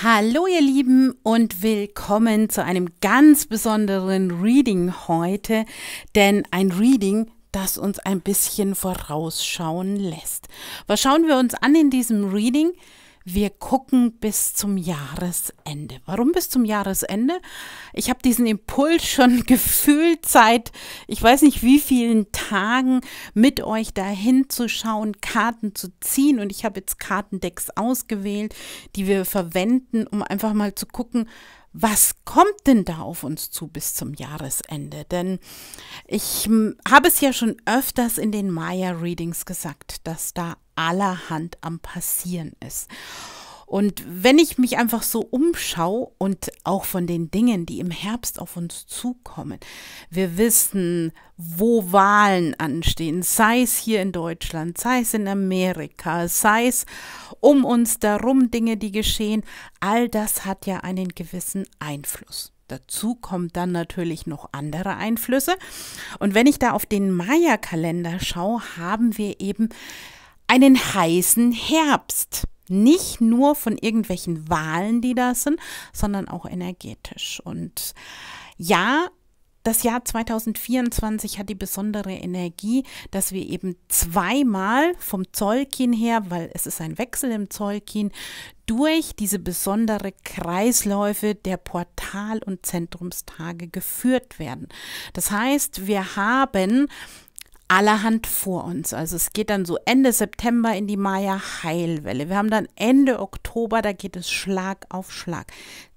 Hallo ihr Lieben und willkommen zu einem ganz besonderen Reading heute, denn ein Reading, das uns ein bisschen vorausschauen lässt. Was schauen wir uns an in diesem Reading? wir gucken bis zum Jahresende. Warum bis zum Jahresende? Ich habe diesen Impuls schon gefühlt seit, ich weiß nicht wie vielen Tagen, mit euch dahin zu schauen, Karten zu ziehen. Und ich habe jetzt Kartendecks ausgewählt, die wir verwenden, um einfach mal zu gucken, was kommt denn da auf uns zu bis zum Jahresende? Denn ich hm, habe es ja schon öfters in den Maya-Readings gesagt, dass da allerhand am Passieren ist. Und wenn ich mich einfach so umschaue und auch von den Dingen, die im Herbst auf uns zukommen, wir wissen, wo Wahlen anstehen, sei es hier in Deutschland, sei es in Amerika, sei es um uns darum Dinge, die geschehen, all das hat ja einen gewissen Einfluss. Dazu kommt dann natürlich noch andere Einflüsse. Und wenn ich da auf den Maya-Kalender schaue, haben wir eben einen heißen Herbst nicht nur von irgendwelchen Wahlen, die da sind, sondern auch energetisch. Und ja, das Jahr 2024 hat die besondere Energie, dass wir eben zweimal vom Zollkin her, weil es ist ein Wechsel im Zollkin, durch diese besondere Kreisläufe der Portal- und Zentrumstage geführt werden. Das heißt, wir haben allerhand vor uns. Also es geht dann so Ende September in die Maya Heilwelle. Wir haben dann Ende Oktober, da geht es Schlag auf Schlag.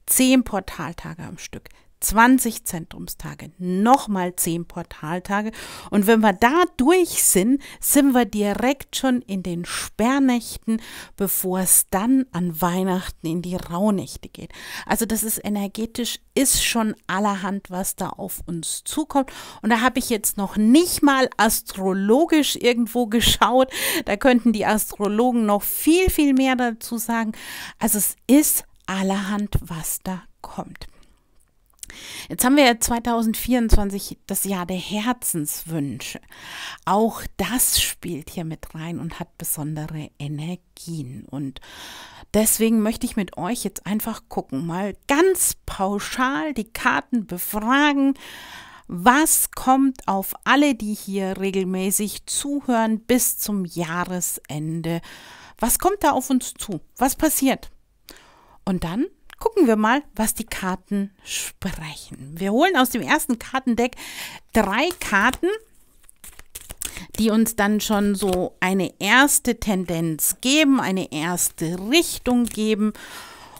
Zehn Portaltage am Stück, 20 Zentrumstage, nochmal 10 Portaltage. Und wenn wir da durch sind, sind wir direkt schon in den Sperrnächten, bevor es dann an Weihnachten in die Rauhnächte geht. Also das ist energetisch, ist schon allerhand, was da auf uns zukommt. Und da habe ich jetzt noch nicht mal astrologisch irgendwo geschaut. Da könnten die Astrologen noch viel, viel mehr dazu sagen. Also es ist allerhand, was da kommt. Jetzt haben wir ja 2024 das Jahr der Herzenswünsche. Auch das spielt hier mit rein und hat besondere Energien. Und deswegen möchte ich mit euch jetzt einfach gucken, mal ganz pauschal die Karten befragen. Was kommt auf alle, die hier regelmäßig zuhören, bis zum Jahresende? Was kommt da auf uns zu? Was passiert? Und dann gucken wir mal, was die Karten sprechen. Wir holen aus dem ersten Kartendeck drei Karten, die uns dann schon so eine erste Tendenz geben, eine erste Richtung geben.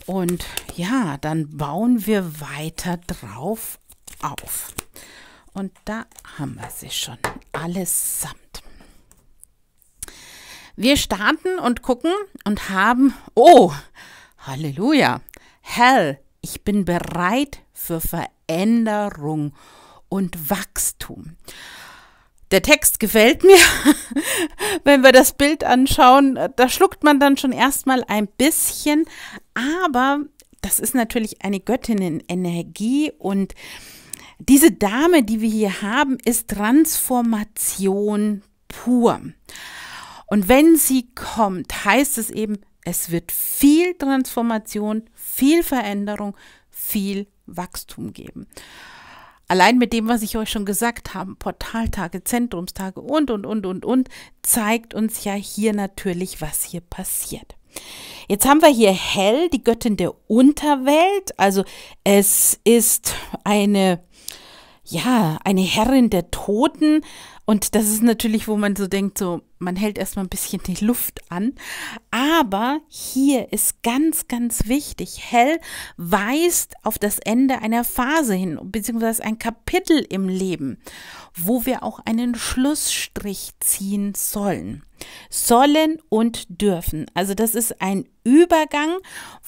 Und ja, dann bauen wir weiter drauf auf. Und da haben wir sie schon allesamt. Wir starten und gucken und haben, oh, Halleluja, Hell, ich bin bereit für Veränderung und Wachstum. Der Text gefällt mir. Wenn wir das Bild anschauen, da schluckt man dann schon erstmal ein bisschen. Aber das ist natürlich eine Göttinnenenergie und diese Dame, die wir hier haben, ist Transformation pur. Und wenn sie kommt, heißt es eben es wird viel Transformation, viel Veränderung, viel Wachstum geben. Allein mit dem, was ich euch schon gesagt habe, Portaltage, Zentrumstage und, und, und, und, und, zeigt uns ja hier natürlich, was hier passiert. Jetzt haben wir hier Hell, die Göttin der Unterwelt. Also es ist eine, ja, eine Herrin der Toten und das ist natürlich, wo man so denkt, so, man hält erstmal ein bisschen die Luft an. Aber hier ist ganz, ganz wichtig, hell weist auf das Ende einer Phase hin, beziehungsweise ein Kapitel im Leben, wo wir auch einen Schlussstrich ziehen sollen. Sollen und dürfen. Also das ist ein Übergang,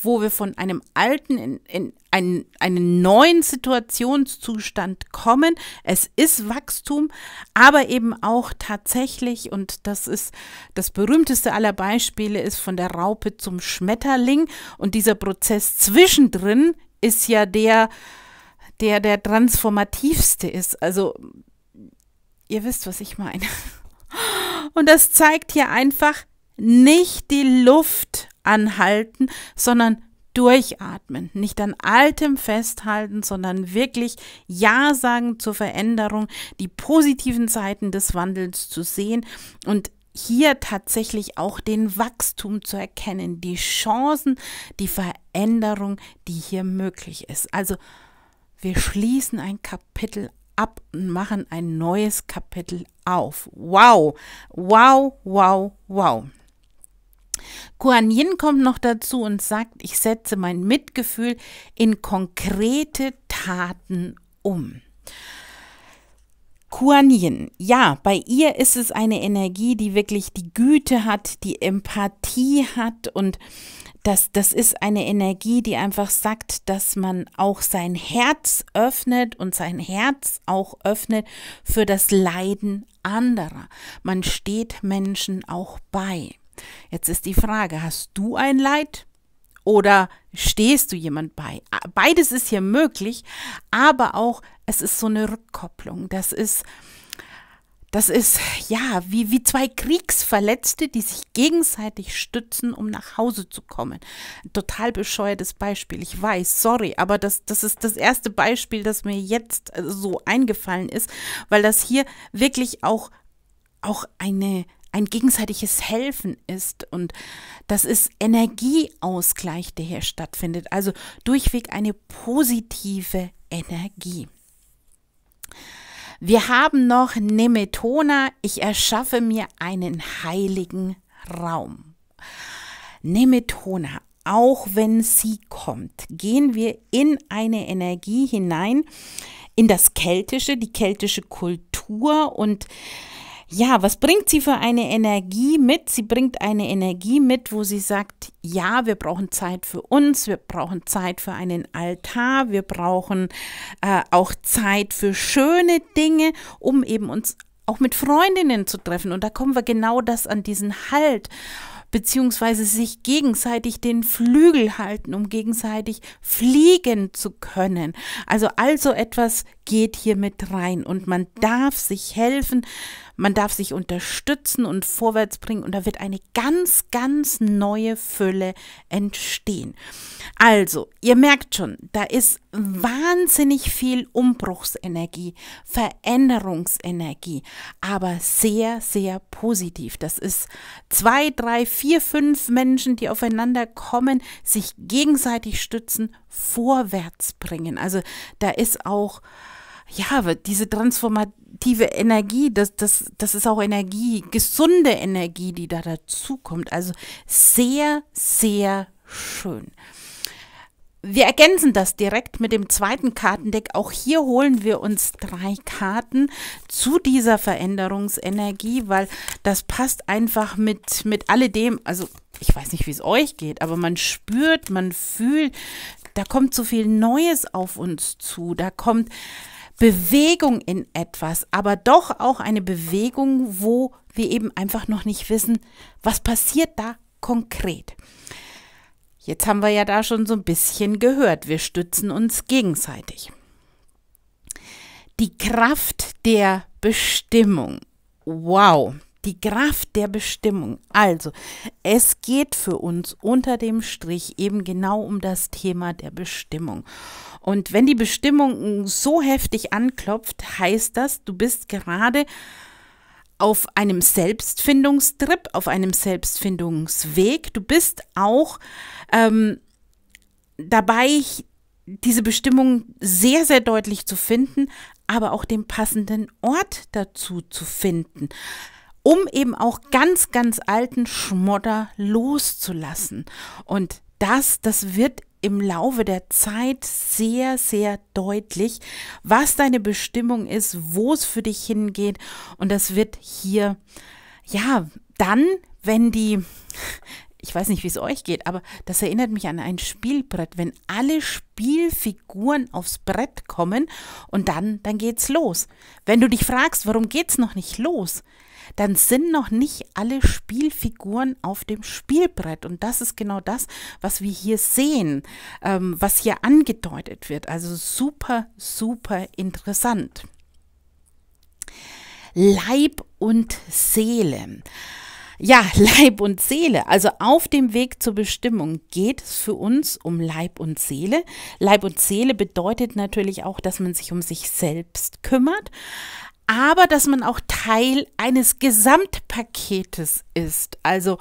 wo wir von einem alten in, in einen, einen neuen Situationszustand kommen. Es ist Wachstum, aber eben auch tatsächlich, und das ist das berühmteste aller Beispiele, ist von der Raupe zum Schmetterling. Und dieser Prozess zwischendrin ist ja der, der der transformativste ist. Also, ihr wisst, was ich meine. Und das zeigt hier einfach nicht die Luft anhalten, sondern durchatmen, nicht an altem festhalten, sondern wirklich Ja sagen zur Veränderung, die positiven Seiten des Wandels zu sehen und hier tatsächlich auch den Wachstum zu erkennen, die Chancen, die Veränderung, die hier möglich ist. Also wir schließen ein Kapitel ab und machen ein neues Kapitel auf. Wow, wow, wow, wow. Kuan Yin kommt noch dazu und sagt, ich setze mein Mitgefühl in konkrete Taten um. Kuan Yin, ja, bei ihr ist es eine Energie, die wirklich die Güte hat, die Empathie hat und das, das ist eine Energie, die einfach sagt, dass man auch sein Herz öffnet und sein Herz auch öffnet für das Leiden anderer. Man steht Menschen auch bei. Jetzt ist die Frage, hast du ein Leid oder stehst du jemand bei? Beides ist hier möglich, aber auch es ist so eine Rückkopplung. Das ist das ist ja wie, wie zwei Kriegsverletzte, die sich gegenseitig stützen, um nach Hause zu kommen. Total bescheuertes Beispiel, ich weiß, sorry, aber das, das ist das erste Beispiel, das mir jetzt äh, so eingefallen ist, weil das hier wirklich auch, auch eine, ein gegenseitiges Helfen ist und das ist Energieausgleich, der hier stattfindet. Also durchweg eine positive Energie. Wir haben noch Nemetona, ich erschaffe mir einen heiligen Raum. Nemetona, auch wenn sie kommt, gehen wir in eine Energie hinein, in das Keltische, die keltische Kultur und ja, was bringt sie für eine Energie mit? Sie bringt eine Energie mit, wo sie sagt, ja, wir brauchen Zeit für uns, wir brauchen Zeit für einen Altar, wir brauchen äh, auch Zeit für schöne Dinge, um eben uns auch mit Freundinnen zu treffen. Und da kommen wir genau das an diesen Halt beziehungsweise sich gegenseitig den Flügel halten, um gegenseitig fliegen zu können. Also also etwas geht hier mit rein und man darf sich helfen, man darf sich unterstützen und vorwärts bringen und da wird eine ganz, ganz neue Fülle entstehen. Also, ihr merkt schon, da ist wahnsinnig viel Umbruchsenergie, Veränderungsenergie, aber sehr, sehr positiv. Das ist zwei, drei, vier vier, fünf Menschen, die aufeinander kommen, sich gegenseitig stützen, vorwärts bringen. Also da ist auch, ja, diese transformative Energie, das, das, das ist auch Energie, gesunde Energie, die da dazukommt. Also sehr, sehr schön. Wir ergänzen das direkt mit dem zweiten Kartendeck. Auch hier holen wir uns drei Karten zu dieser Veränderungsenergie, weil das passt einfach mit, mit alledem. Also ich weiß nicht, wie es euch geht, aber man spürt, man fühlt, da kommt so viel Neues auf uns zu. Da kommt Bewegung in etwas, aber doch auch eine Bewegung, wo wir eben einfach noch nicht wissen, was passiert da konkret. Jetzt haben wir ja da schon so ein bisschen gehört, wir stützen uns gegenseitig. Die Kraft der Bestimmung. Wow, die Kraft der Bestimmung. Also, es geht für uns unter dem Strich eben genau um das Thema der Bestimmung. Und wenn die Bestimmung so heftig anklopft, heißt das, du bist gerade auf einem Selbstfindungstrip, auf einem Selbstfindungsweg. Du bist auch ähm, dabei, diese Bestimmung sehr, sehr deutlich zu finden, aber auch den passenden Ort dazu zu finden, um eben auch ganz, ganz alten Schmodder loszulassen. Und das, das wird im Laufe der Zeit sehr, sehr deutlich, was deine Bestimmung ist, wo es für dich hingeht. Und das wird hier, ja, dann, wenn die, ich weiß nicht, wie es euch geht, aber das erinnert mich an ein Spielbrett, wenn alle Spielfiguren aufs Brett kommen und dann, dann geht's los. Wenn du dich fragst, warum geht's noch nicht los, dann sind noch nicht alle Spielfiguren auf dem Spielbrett. Und das ist genau das, was wir hier sehen, ähm, was hier angedeutet wird. Also super, super interessant. Leib und Seele. Ja, Leib und Seele. Also auf dem Weg zur Bestimmung geht es für uns um Leib und Seele. Leib und Seele bedeutet natürlich auch, dass man sich um sich selbst kümmert, aber dass man auch Teil eines Gesamtpaketes ist. Also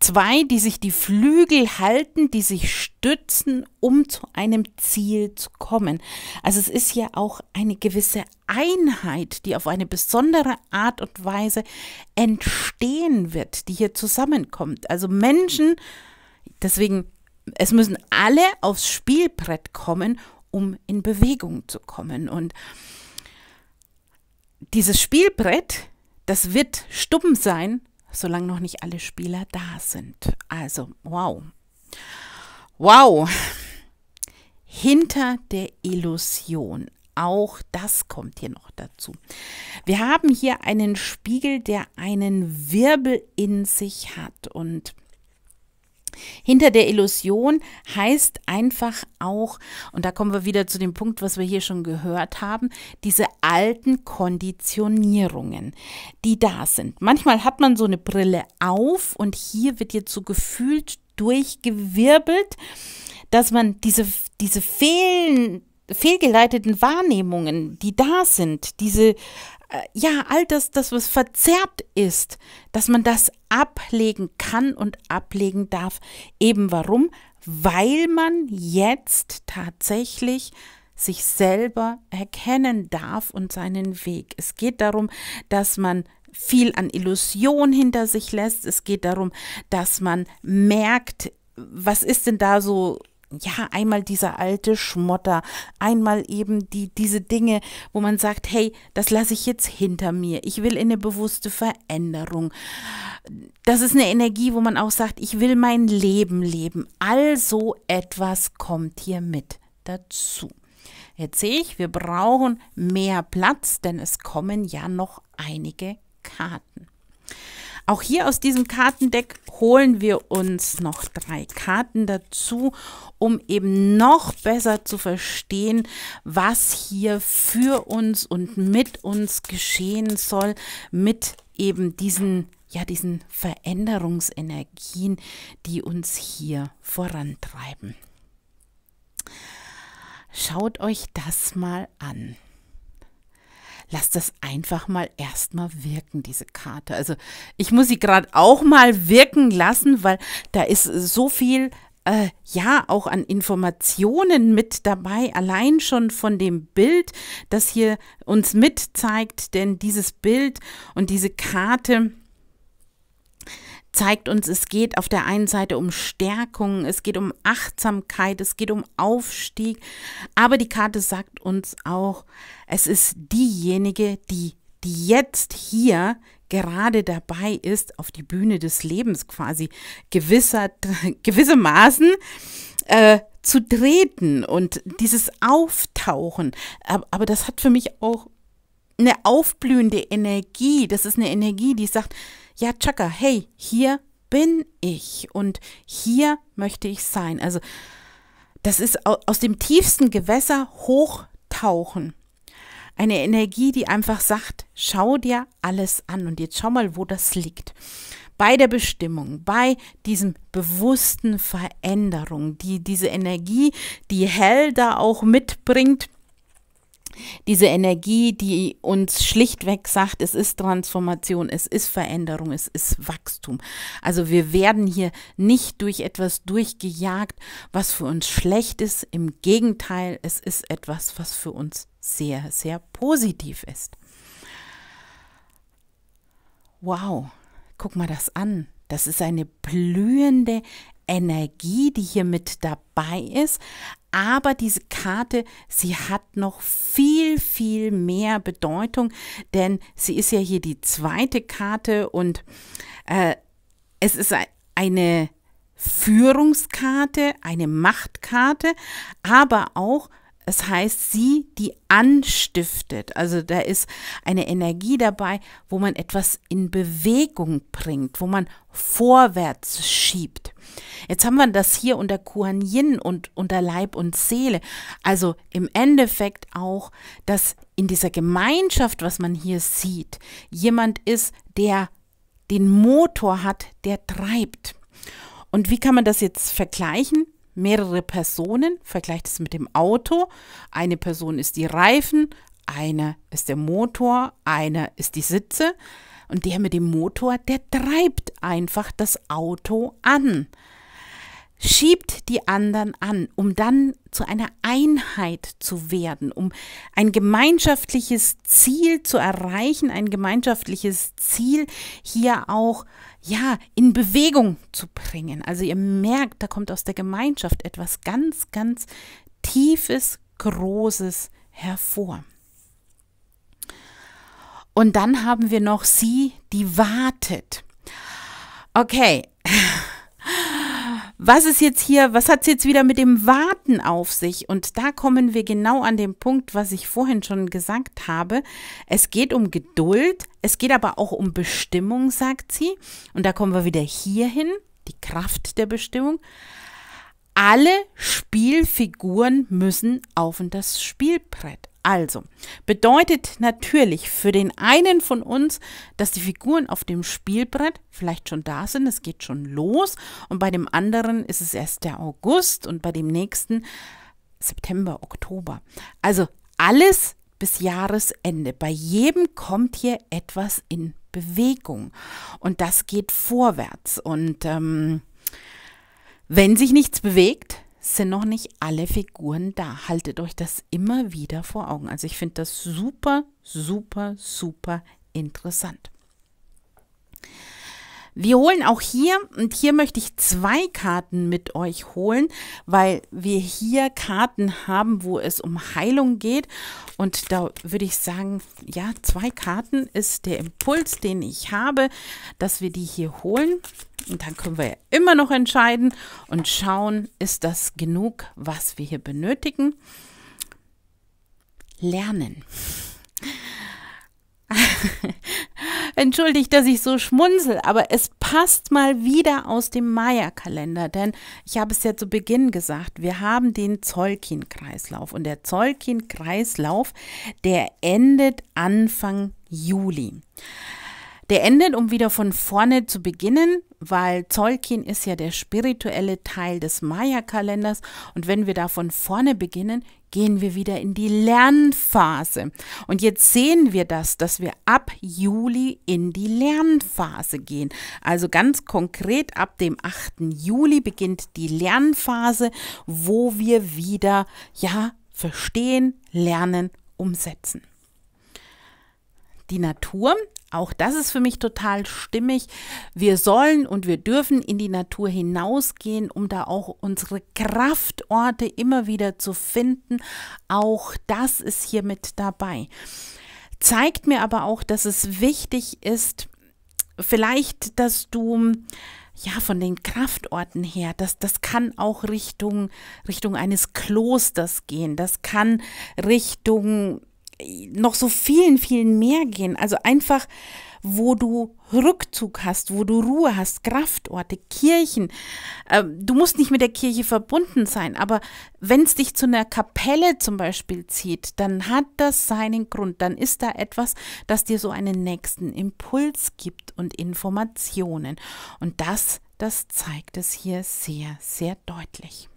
zwei, die sich die Flügel halten, die sich stützen, um zu einem Ziel zu kommen. Also es ist ja auch eine gewisse Einheit, die auf eine besondere Art und Weise entstehen wird, die hier zusammenkommt. Also Menschen, deswegen, es müssen alle aufs Spielbrett kommen, um in Bewegung zu kommen. Und dieses Spielbrett, das wird stumm sein, solange noch nicht alle Spieler da sind. Also, wow. Wow. Hinter der Illusion. Auch das kommt hier noch dazu. Wir haben hier einen Spiegel, der einen Wirbel in sich hat. Und hinter der Illusion heißt einfach auch, und da kommen wir wieder zu dem Punkt, was wir hier schon gehört haben, diese alten Konditionierungen, die da sind. Manchmal hat man so eine Brille auf und hier wird jetzt so gefühlt durchgewirbelt, dass man diese, diese Fehlen, fehlgeleiteten Wahrnehmungen, die da sind, diese äh, ja, all das, das, was verzerrt ist, dass man das ablegen kann und ablegen darf. Eben warum? Weil man jetzt tatsächlich sich selber erkennen darf und seinen Weg. Es geht darum, dass man viel an Illusion hinter sich lässt. Es geht darum, dass man merkt, was ist denn da so ja, einmal dieser alte Schmotter, einmal eben die, diese Dinge, wo man sagt, hey, das lasse ich jetzt hinter mir. Ich will in eine bewusste Veränderung. Das ist eine Energie, wo man auch sagt, ich will mein Leben leben. Also etwas kommt hier mit dazu. Jetzt sehe ich, wir brauchen mehr Platz, denn es kommen ja noch einige Karten. Auch hier aus diesem Kartendeck holen wir uns noch drei Karten dazu, um eben noch besser zu verstehen, was hier für uns und mit uns geschehen soll, mit eben diesen ja diesen Veränderungsenergien, die uns hier vorantreiben. Schaut euch das mal an lass das einfach mal erstmal wirken, diese Karte. Also ich muss sie gerade auch mal wirken lassen, weil da ist äh, so viel äh, ja auch an Informationen mit dabei, allein schon von dem Bild, das hier uns mitzeigt, denn dieses Bild und diese Karte, zeigt uns, es geht auf der einen Seite um Stärkung, es geht um Achtsamkeit, es geht um Aufstieg, aber die Karte sagt uns auch, es ist diejenige, die, die jetzt hier gerade dabei ist, auf die Bühne des Lebens quasi gewisser, gewissermaßen äh, zu treten und dieses Auftauchen. Aber, aber das hat für mich auch eine aufblühende Energie. Das ist eine Energie, die sagt, ja, Chaka, hey, hier bin ich und hier möchte ich sein. Also das ist aus dem tiefsten Gewässer hochtauchen. Eine Energie, die einfach sagt, schau dir alles an und jetzt schau mal, wo das liegt. Bei der Bestimmung, bei diesem bewussten Veränderung, die diese Energie, die Hell da auch mitbringt, diese Energie, die uns schlichtweg sagt, es ist Transformation, es ist Veränderung, es ist Wachstum. Also wir werden hier nicht durch etwas durchgejagt, was für uns schlecht ist. Im Gegenteil, es ist etwas, was für uns sehr, sehr positiv ist. Wow, guck mal das an. Das ist eine blühende Energie, die hier mit dabei ist. Aber diese Karte, sie hat noch viel, viel mehr Bedeutung, denn sie ist ja hier die zweite Karte und äh, es ist eine Führungskarte, eine Machtkarte, aber auch es heißt, sie, die anstiftet. Also da ist eine Energie dabei, wo man etwas in Bewegung bringt, wo man vorwärts schiebt. Jetzt haben wir das hier unter Kuan Yin und unter Leib und Seele. Also im Endeffekt auch, dass in dieser Gemeinschaft, was man hier sieht, jemand ist, der den Motor hat, der treibt. Und wie kann man das jetzt vergleichen? mehrere Personen, vergleicht es mit dem Auto. Eine Person ist die Reifen, einer ist der Motor, einer ist die Sitze und der mit dem Motor, der treibt einfach das Auto an schiebt die anderen an, um dann zu einer Einheit zu werden, um ein gemeinschaftliches Ziel zu erreichen, ein gemeinschaftliches Ziel hier auch ja in Bewegung zu bringen. Also ihr merkt, da kommt aus der Gemeinschaft etwas ganz ganz tiefes, großes hervor. Und dann haben wir noch sie, die wartet. Okay was ist jetzt hier, was hat es jetzt wieder mit dem Warten auf sich? Und da kommen wir genau an den Punkt, was ich vorhin schon gesagt habe. Es geht um Geduld, es geht aber auch um Bestimmung, sagt sie. Und da kommen wir wieder hierhin, die Kraft der Bestimmung. Alle Spielfiguren müssen auf und das Spielbrett. Also, bedeutet natürlich für den einen von uns, dass die Figuren auf dem Spielbrett vielleicht schon da sind, es geht schon los und bei dem anderen ist es erst der August und bei dem nächsten September, Oktober. Also alles bis Jahresende. Bei jedem kommt hier etwas in Bewegung und das geht vorwärts und ähm, wenn sich nichts bewegt, sind noch nicht alle Figuren da. Haltet euch das immer wieder vor Augen. Also ich finde das super, super, super interessant. Wir holen auch hier, und hier möchte ich zwei Karten mit euch holen, weil wir hier Karten haben, wo es um Heilung geht. Und da würde ich sagen, ja, zwei Karten ist der Impuls, den ich habe, dass wir die hier holen. Und dann können wir ja immer noch entscheiden und schauen, ist das genug, was wir hier benötigen. Lernen. Entschuldigt, dass ich so schmunzel, aber es passt mal wieder aus dem Maya-Kalender, denn ich habe es ja zu Beginn gesagt, wir haben den Zolkin-Kreislauf und der Zolkin-Kreislauf, der endet Anfang Juli. Der endet, um wieder von vorne zu beginnen, weil Zolkin ist ja der spirituelle Teil des Maya-Kalenders und wenn wir da von vorne beginnen, gehen wir wieder in die Lernphase. Und jetzt sehen wir das, dass wir ab Juli in die Lernphase gehen. Also ganz konkret ab dem 8. Juli beginnt die Lernphase, wo wir wieder, ja, verstehen, lernen, umsetzen. Die Natur auch das ist für mich total stimmig. Wir sollen und wir dürfen in die Natur hinausgehen, um da auch unsere Kraftorte immer wieder zu finden. Auch das ist hier mit dabei. Zeigt mir aber auch, dass es wichtig ist, vielleicht, dass du ja, von den Kraftorten her, das, das kann auch Richtung, Richtung eines Klosters gehen, das kann Richtung noch so vielen, vielen mehr gehen. Also einfach, wo du Rückzug hast, wo du Ruhe hast, Kraftorte, Kirchen. Ähm, du musst nicht mit der Kirche verbunden sein, aber wenn es dich zu einer Kapelle zum Beispiel zieht, dann hat das seinen Grund. Dann ist da etwas, das dir so einen nächsten Impuls gibt und Informationen. Und das, das zeigt es hier sehr, sehr deutlich.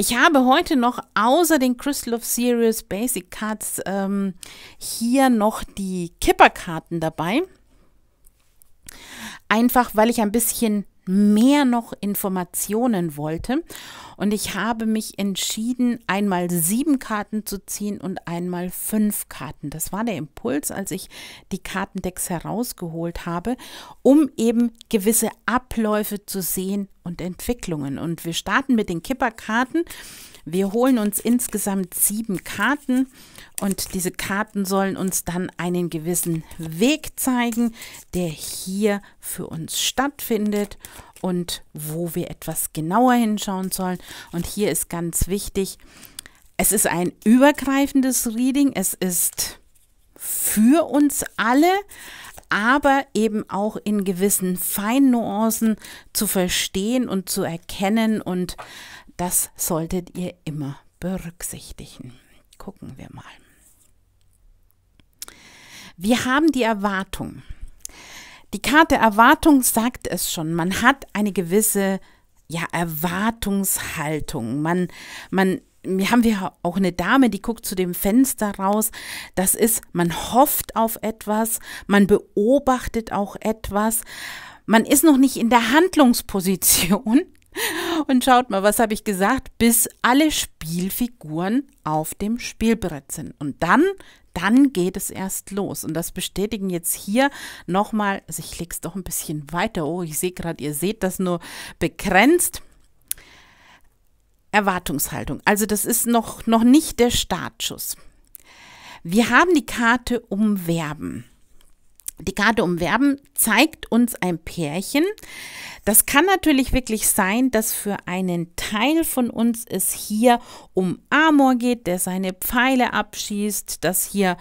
Ich habe heute noch außer den Crystal of Series Basic Cards ähm, hier noch die Kipperkarten dabei. Einfach weil ich ein bisschen mehr noch Informationen wollte. Und ich habe mich entschieden, einmal sieben Karten zu ziehen und einmal fünf Karten. Das war der Impuls, als ich die Kartendecks herausgeholt habe, um eben gewisse Abläufe zu sehen und Entwicklungen. Und wir starten mit den Kipperkarten. Wir holen uns insgesamt sieben Karten und diese Karten sollen uns dann einen gewissen Weg zeigen, der hier für uns stattfindet und wo wir etwas genauer hinschauen sollen. Und hier ist ganz wichtig, es ist ein übergreifendes Reading, es ist für uns alle, aber eben auch in gewissen Feinnuancen zu verstehen und zu erkennen und das solltet ihr immer berücksichtigen. Gucken wir mal. Wir haben die Erwartung. Die Karte Erwartung sagt es schon. Man hat eine gewisse ja, Erwartungshaltung. Man, man, wir haben wir auch eine Dame, die guckt zu dem Fenster raus. Das ist, man hofft auf etwas, man beobachtet auch etwas. Man ist noch nicht in der Handlungsposition, und schaut mal, was habe ich gesagt? Bis alle Spielfiguren auf dem Spielbrett sind. Und dann, dann geht es erst los. Und das bestätigen jetzt hier nochmal, also ich lege es doch ein bisschen weiter. Oh, ich sehe gerade, ihr seht das nur begrenzt. Erwartungshaltung. Also das ist noch, noch nicht der Startschuss. Wir haben die Karte umwerben. Die Karte umwerben zeigt uns ein Pärchen. Das kann natürlich wirklich sein, dass für einen Teil von uns es hier um Amor geht, der seine Pfeile abschießt, dass hier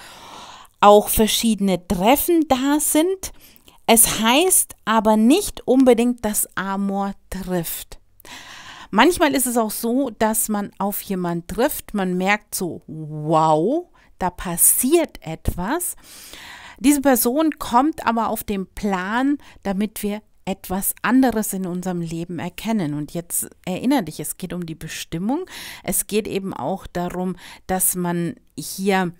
auch verschiedene Treffen da sind. Es heißt aber nicht unbedingt, dass Amor trifft. Manchmal ist es auch so, dass man auf jemanden trifft, man merkt so, wow, da passiert etwas. Diese Person kommt aber auf den Plan, damit wir etwas anderes in unserem Leben erkennen. Und jetzt erinnere dich, es geht um die Bestimmung. Es geht eben auch darum, dass man hier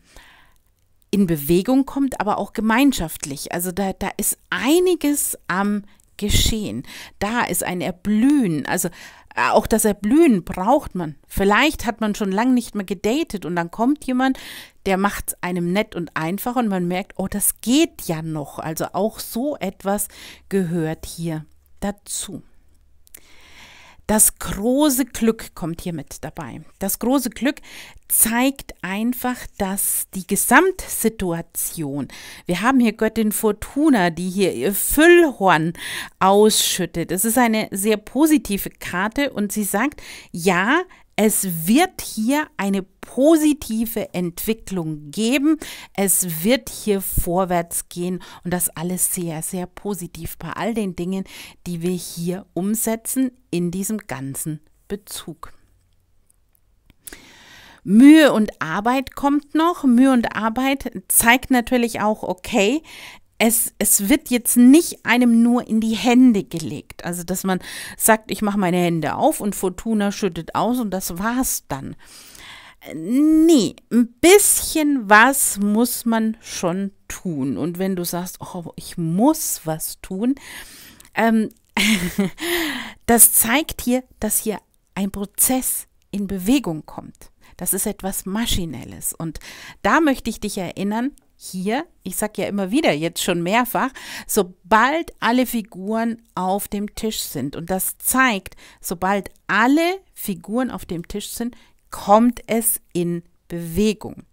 in Bewegung kommt, aber auch gemeinschaftlich. Also da, da ist einiges am Geschehen. Da ist ein Erblühen. Also äh, auch das Erblühen braucht man. Vielleicht hat man schon lange nicht mehr gedatet und dann kommt jemand, der macht es einem nett und einfach und man merkt, oh, das geht ja noch. Also auch so etwas gehört hier dazu. Das große Glück kommt hier mit dabei. Das große Glück zeigt einfach, dass die Gesamtsituation, wir haben hier Göttin Fortuna, die hier ihr Füllhorn ausschüttet. Es ist eine sehr positive Karte und sie sagt, ja, es wird hier eine positive Entwicklung geben. Es wird hier vorwärts gehen und das alles sehr, sehr positiv bei all den Dingen, die wir hier umsetzen in diesem ganzen Bezug. Mühe und Arbeit kommt noch. Mühe und Arbeit zeigt natürlich auch, okay, es, es wird jetzt nicht einem nur in die Hände gelegt. Also, dass man sagt, ich mache meine Hände auf und Fortuna schüttet aus und das war's dann. Nee, ein bisschen was muss man schon tun. Und wenn du sagst, oh, ich muss was tun, ähm, das zeigt hier, dass hier ein Prozess in Bewegung kommt. Das ist etwas Maschinelles. Und da möchte ich dich erinnern, hier, ich sage ja immer wieder, jetzt schon mehrfach, sobald alle Figuren auf dem Tisch sind, und das zeigt, sobald alle Figuren auf dem Tisch sind, kommt es in Bewegung.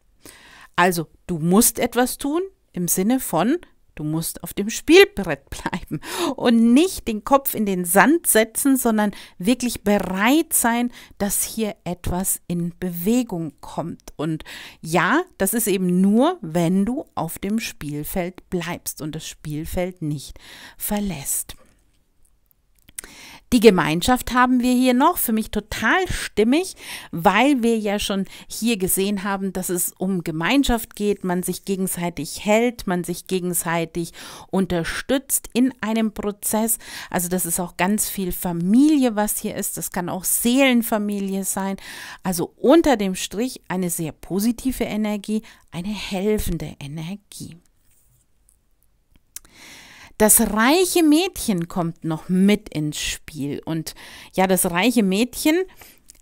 Also du musst etwas tun im Sinne von, du musst auf dem Spielbrett bleiben und nicht den Kopf in den Sand setzen, sondern wirklich bereit sein, dass hier etwas in Bewegung kommt. Und ja, das ist eben nur, wenn du auf dem Spielfeld bleibst und das Spielfeld nicht verlässt. Die Gemeinschaft haben wir hier noch, für mich total stimmig, weil wir ja schon hier gesehen haben, dass es um Gemeinschaft geht, man sich gegenseitig hält, man sich gegenseitig unterstützt in einem Prozess. Also das ist auch ganz viel Familie, was hier ist. Das kann auch Seelenfamilie sein. Also unter dem Strich eine sehr positive Energie, eine helfende Energie. Das reiche Mädchen kommt noch mit ins Spiel. Und ja, das reiche Mädchen,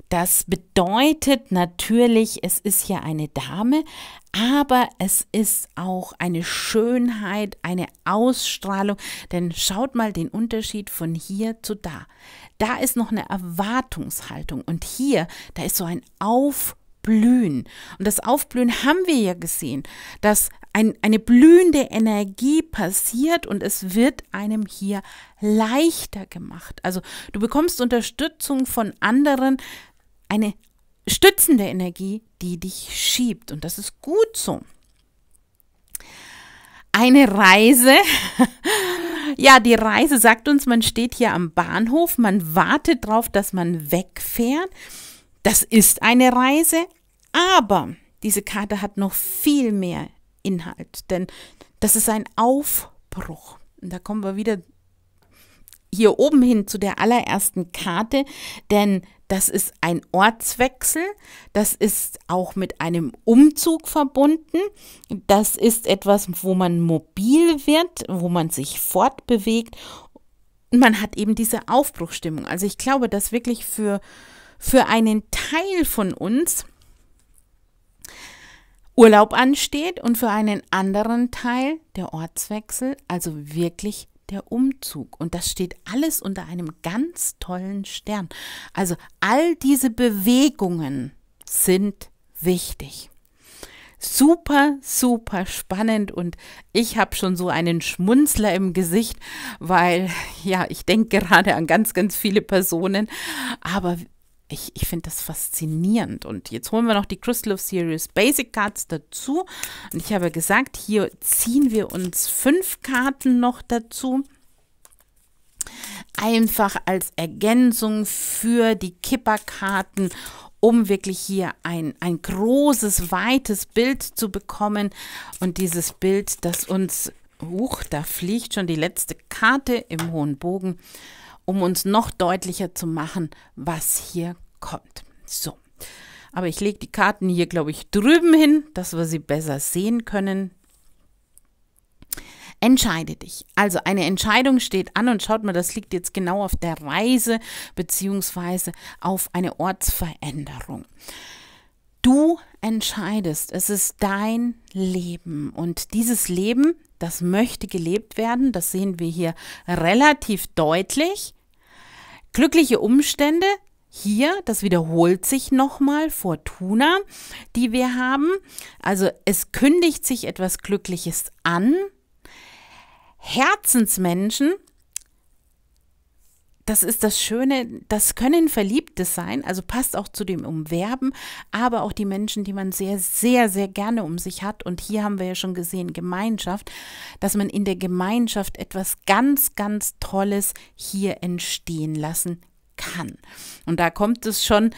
das bedeutet natürlich, es ist ja eine Dame, aber es ist auch eine Schönheit, eine Ausstrahlung. Denn schaut mal den Unterschied von hier zu da. Da ist noch eine Erwartungshaltung und hier, da ist so ein Aufblühen. Und das Aufblühen haben wir ja gesehen. dass ein, eine blühende Energie passiert und es wird einem hier leichter gemacht. Also du bekommst Unterstützung von anderen, eine stützende Energie, die dich schiebt und das ist gut so. Eine Reise. ja, die Reise sagt uns, man steht hier am Bahnhof, man wartet darauf, dass man wegfährt. Das ist eine Reise, aber diese Karte hat noch viel mehr Inhalt. Denn das ist ein Aufbruch. Und da kommen wir wieder hier oben hin zu der allerersten Karte, denn das ist ein Ortswechsel, das ist auch mit einem Umzug verbunden, das ist etwas, wo man mobil wird, wo man sich fortbewegt und man hat eben diese Aufbruchstimmung. Also ich glaube, dass wirklich für, für einen Teil von uns Urlaub ansteht und für einen anderen Teil der Ortswechsel, also wirklich der Umzug. Und das steht alles unter einem ganz tollen Stern. Also all diese Bewegungen sind wichtig. Super, super spannend und ich habe schon so einen Schmunzler im Gesicht, weil ja, ich denke gerade an ganz, ganz viele Personen, aber ich, ich finde das faszinierend. Und jetzt holen wir noch die Crystal of Series Basic Cards dazu. Und ich habe gesagt, hier ziehen wir uns fünf Karten noch dazu. Einfach als Ergänzung für die Kipperkarten, um wirklich hier ein, ein großes, weites Bild zu bekommen. Und dieses Bild, das uns, huch, da fliegt schon die letzte Karte im hohen Bogen, um uns noch deutlicher zu machen, was hier kommt. So, aber ich lege die Karten hier, glaube ich, drüben hin, dass wir sie besser sehen können. Entscheide dich. Also eine Entscheidung steht an und schaut mal, das liegt jetzt genau auf der Reise beziehungsweise auf eine Ortsveränderung. Du entscheidest, es ist dein Leben und dieses Leben, das möchte gelebt werden, das sehen wir hier relativ deutlich. Glückliche Umstände, hier, das wiederholt sich nochmal, Fortuna, die wir haben. Also es kündigt sich etwas Glückliches an. Herzensmenschen, das ist das Schöne, das können Verliebte sein, also passt auch zu dem Umwerben, aber auch die Menschen, die man sehr, sehr, sehr gerne um sich hat. Und hier haben wir ja schon gesehen, Gemeinschaft, dass man in der Gemeinschaft etwas ganz, ganz Tolles hier entstehen lassen kann. Und da kommt es schon,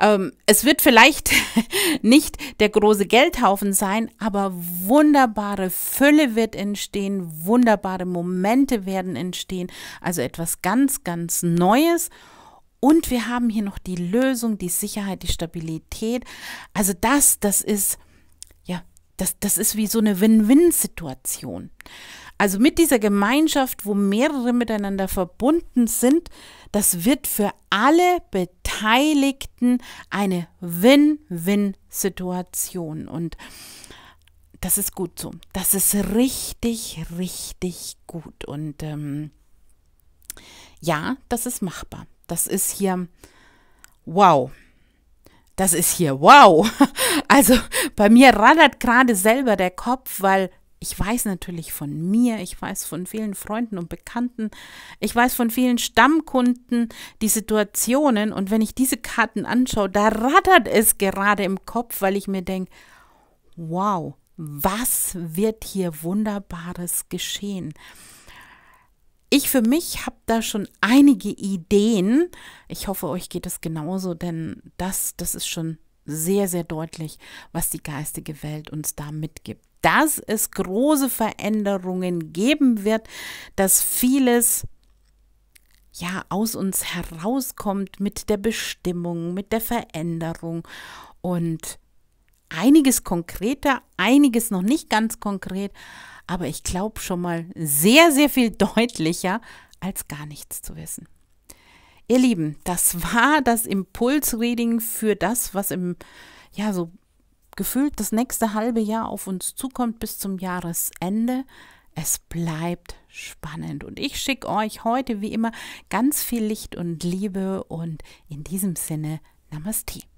ähm, es wird vielleicht nicht der große Geldhaufen sein, aber wunderbare Fülle wird entstehen, wunderbare Momente werden entstehen, also etwas ganz, ganz Neues. Und wir haben hier noch die Lösung, die Sicherheit, die Stabilität. Also das, das ist das, das ist wie so eine Win-Win-Situation. Also mit dieser Gemeinschaft, wo mehrere miteinander verbunden sind, das wird für alle Beteiligten eine Win-Win-Situation. Und das ist gut so. Das ist richtig, richtig gut. Und ähm, ja, das ist machbar. Das ist hier wow das ist hier wow. Also bei mir rattert gerade selber der Kopf, weil ich weiß natürlich von mir, ich weiß von vielen Freunden und Bekannten, ich weiß von vielen Stammkunden die Situationen und wenn ich diese Karten anschaue, da rattert es gerade im Kopf, weil ich mir denke, wow, was wird hier wunderbares geschehen? Ich für mich habe da schon einige Ideen. Ich hoffe, euch geht es genauso, denn das, das ist schon sehr, sehr deutlich, was die geistige Welt uns da mitgibt. Dass es große Veränderungen geben wird, dass vieles ja aus uns herauskommt mit der Bestimmung, mit der Veränderung und einiges konkreter, einiges noch nicht ganz konkret, aber ich glaube schon mal sehr, sehr viel deutlicher, als gar nichts zu wissen. Ihr Lieben, das war das Impulsreading für das, was im, ja, so gefühlt das nächste halbe Jahr auf uns zukommt bis zum Jahresende. Es bleibt spannend und ich schicke euch heute wie immer ganz viel Licht und Liebe und in diesem Sinne Namaste.